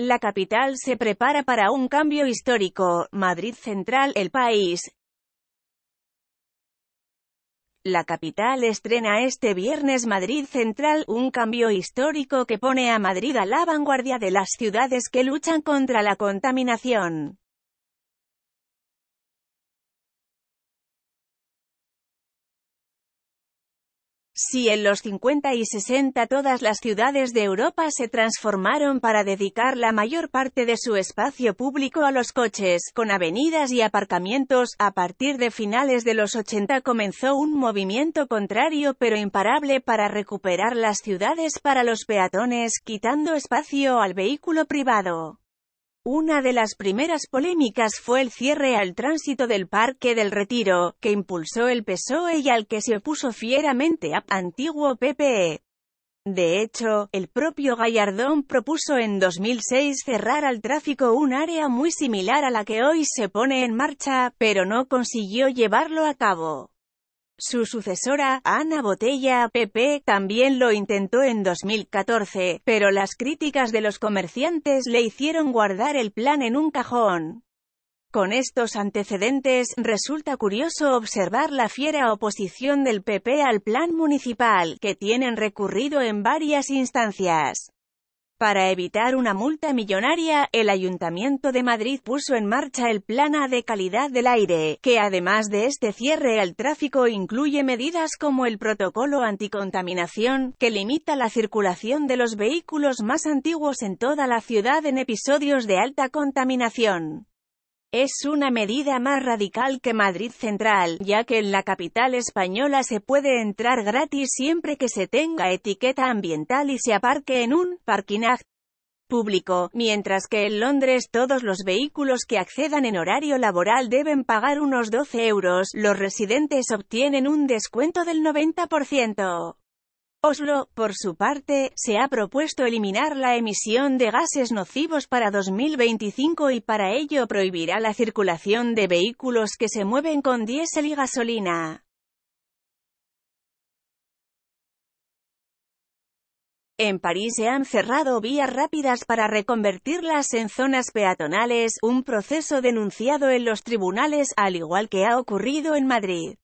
La capital se prepara para un cambio histórico, Madrid Central, el país. La capital estrena este viernes Madrid Central, un cambio histórico que pone a Madrid a la vanguardia de las ciudades que luchan contra la contaminación. Si en los 50 y 60 todas las ciudades de Europa se transformaron para dedicar la mayor parte de su espacio público a los coches, con avenidas y aparcamientos, a partir de finales de los 80 comenzó un movimiento contrario pero imparable para recuperar las ciudades para los peatones, quitando espacio al vehículo privado. Una de las primeras polémicas fue el cierre al tránsito del Parque del Retiro, que impulsó el PSOE y al que se opuso fieramente a antiguo PPE. De hecho, el propio Gallardón propuso en 2006 cerrar al tráfico un área muy similar a la que hoy se pone en marcha, pero no consiguió llevarlo a cabo. Su sucesora, Ana Botella, PP, también lo intentó en 2014, pero las críticas de los comerciantes le hicieron guardar el plan en un cajón. Con estos antecedentes, resulta curioso observar la fiera oposición del PP al plan municipal, que tienen recurrido en varias instancias. Para evitar una multa millonaria, el Ayuntamiento de Madrid puso en marcha el Plan A de calidad del aire, que además de este cierre al tráfico incluye medidas como el protocolo anticontaminación, que limita la circulación de los vehículos más antiguos en toda la ciudad en episodios de alta contaminación. Es una medida más radical que Madrid Central, ya que en la capital española se puede entrar gratis siempre que se tenga etiqueta ambiental y se aparque en un parking público, mientras que en Londres todos los vehículos que accedan en horario laboral deben pagar unos 12 euros, los residentes obtienen un descuento del 90%. Oslo, por su parte, se ha propuesto eliminar la emisión de gases nocivos para 2025 y para ello prohibirá la circulación de vehículos que se mueven con diésel y gasolina. En París se han cerrado vías rápidas para reconvertirlas en zonas peatonales, un proceso denunciado en los tribunales al igual que ha ocurrido en Madrid.